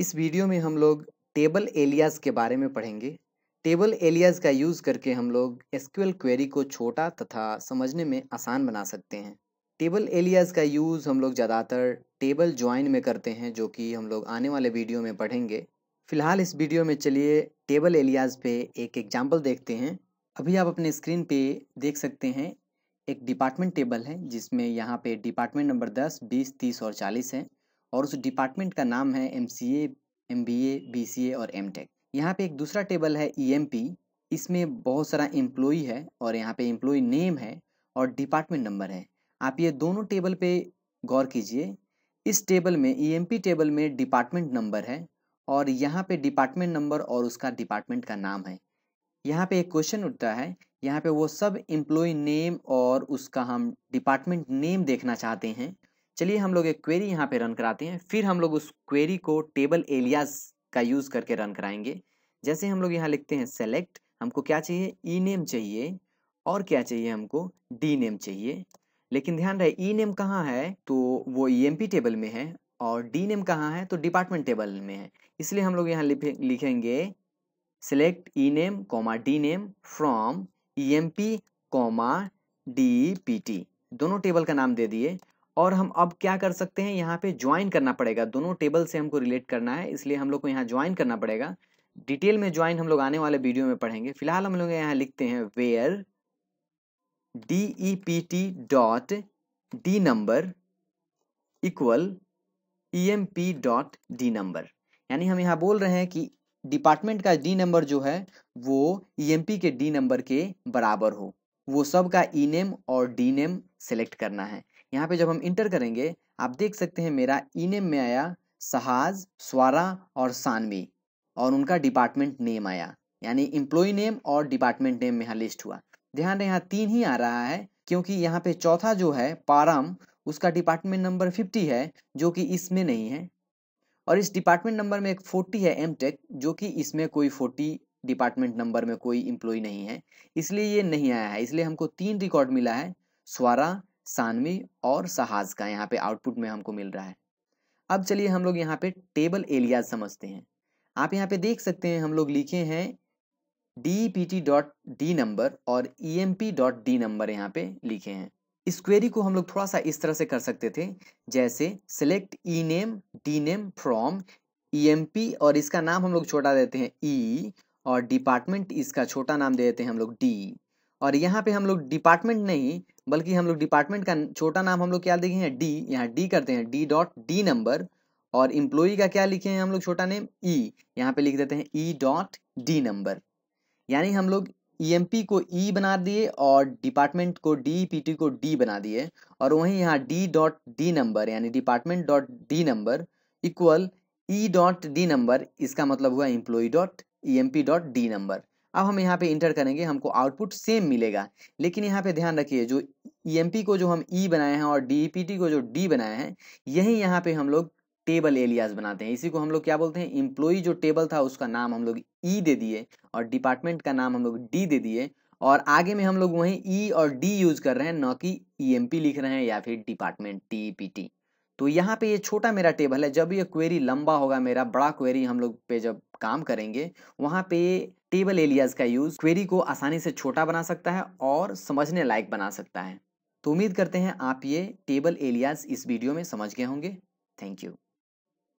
इस वीडियो में हम लोग टेबल एलियाज के बारे में पढ़ेंगे टेबल एलियाज का यूज़ करके हम लोग एसक्यूएल क्वेरी को छोटा तथा समझने में आसान बना सकते हैं टेबल एलियाज का यूज़ हम लोग ज़्यादातर टेबल ज्वाइन में करते हैं जो कि हम लोग आने वाले वीडियो में पढ़ेंगे फिलहाल इस वीडियो में चलिए टेबल एलियाज पे एक एग्जाम्पल देखते हैं अभी आप अपने स्क्रीन पे देख सकते हैं एक डिपार्टमेंट टेबल है जिसमें यहाँ पे डिपार्टमेंट नंबर दस बीस तीस और चालीस है और उस डिपार्टमेंट का नाम है M C A M B A B C A और एम टेक यहाँ पे एक दूसरा टेबल है ई एम पी इसमें बहुत सारा एम्प्लॉई है और यहाँ पे एम्प्लॉई नेम है और डिपार्टमेंट नंबर है आप ये दोनों टेबल पे गौर कीजिए इस टेबल में ई एम पी टेबल में डिपार्टमेंट नंबर है और यहाँ पे डिपार्टमेंट नंबर और उसका डिपार्टमेंट का नाम है यहाँ पे एक क्वेश्चन उठता है यहाँ पे वो सब एम्प्लॉय नेम और उसका हम डिपार्टमेंट नेम देखना चाहते हैं चलिए हम लोग एक क्वेरी यहाँ पे रन कराते हैं फिर हम लोग उस क्वेरी को टेबल एलियाज का यूज़ करके रन कराएंगे जैसे हम लोग यहाँ लिखते हैं सेलेक्ट हमको क्या चाहिए ई नेम चाहिए और क्या चाहिए हमको डी नेम चाहिए लेकिन ध्यान रहे ई नेम कहाँ है तो वो ई e टेबल में है और डी नेम कहाँ है तो डिपार्टमेंट टेबल में है इसलिए हम लोग यहाँ लिखेंगे select E name comma D name from E M P comma D P T दोनों टेबल का नाम दे दिए और हम अब क्या कर सकते हैं यहाँ पे ज्वाइन करना पड़ेगा दोनों टेबल से हमको रिलेट करना है इसलिए हम लोग को यहाँ ज्वाइन करना पड़ेगा डिटेल में ज्वाइन हम लोग आने वाले वीडियो में पढ़ेंगे फिलहाल हम लोग यहाँ लिखते हैं where D E P T dot D number equal E M P dot D number यानी हम यहाँ बोल रहे हैं कि डिपार्टमेंट का डी नंबर जो है वो ई एम पी के डी नंबर के बराबर हो वो सब का ई e नेम और डी नेम सेलेक्ट करना है यहाँ पे जब हम इंटर करेंगे आप देख सकते हैं मेरा ई नेम में आया शहाज स्वारा और सानवी और उनका डिपार्टमेंट नेम आया यानी इम्प्लॉय नेम और डिपार्टमेंट नेम यहाँ लिस्ट हुआ ध्यान रहे यहाँ तीन ही आ रहा है क्योंकि यहाँ पे चौथा जो है पाराम उसका डिपार्टमेंट नंबर फिफ्टी है जो कि इसमें नहीं है और इस डिपार्टमेंट नंबर में एक फोर्टी है एम टेक जो कि इसमें कोई फोर्टी डिपार्टमेंट नंबर में कोई इम्प्लॉय नहीं है इसलिए ये नहीं आया है इसलिए हमको तीन रिकॉर्ड मिला है स्वारा सानवी और सहाज का यहाँ पे आउटपुट में हमको मिल रहा है अब चलिए हम लोग यहाँ पे टेबल एलियाज समझते हैं आप यहाँ पे देख सकते हैं हम लोग लिखे हैं D P T dot D number और E M P dot D number यहाँ पे लिखे हैं इस क्वेरी को हम लोग थोड़ा सा इस तरह से कर सकते थे जैसे select E name D name from E M P और इसका नाम हम लोग छोटा देते हैं ई e, और डिपार्टमेंट इसका छोटा नाम दे देते हैं हम लोग डी और यहाँ पे हम लोग डिपार्टमेंट नहीं बल्कि हम लोग डिपार्टमेंट का छोटा नाम हम लोग क्या देखे हैं डी यहाँ डी करते हैं डी डॉट डी नंबर और इम्प्लॉई का क्या लिखे हैं हम लोग छोटा नेम ई e, यहाँ पे लिख देते हैं ई डॉट डी नंबर यानी हम लोग ई e को ई e बना दिए और डिपार्टमेंट को डी टी को डी बना दिए और वहीं यहाँ डी डॉट डी नंबर यानी department dot D number equal E dot D number इसका मतलब हुआ employee dot E M P dot D number अब हम यहाँ पे इंटर करेंगे हमको आउटपुट सेम मिलेगा लेकिन यहाँ पे ध्यान रखिए जो ई e को जो हम ई e बनाए हैं और डी e को जो डी बनाए हैं यही यहाँ पे हम लोग टेबल एलियाज बनाते हैं इसी को हम लोग क्या बोलते हैं इम्प्लॉई जो टेबल था उसका नाम हम लोग ई e दे दिए और डिपार्टमेंट का नाम हम लोग डी दे दिए और आगे में हम लोग वहीं ई e और डी यूज़ कर रहे हैं न कि ई e लिख रहे हैं या फिर डिपार्टमेंट टी तो यहाँ पे ये छोटा मेरा टेबल है जब ये क्वेरी लंबा होगा मेरा बड़ा क्वेरी हम लोग पे जब काम करेंगे वहाँ पे टेबल एलियाज का यूज़ क्वेरी को आसानी से छोटा बना सकता है और समझने लायक बना सकता है तो उम्मीद करते हैं आप ये टेबल एलियाज इस वीडियो में समझ गए होंगे थैंक यू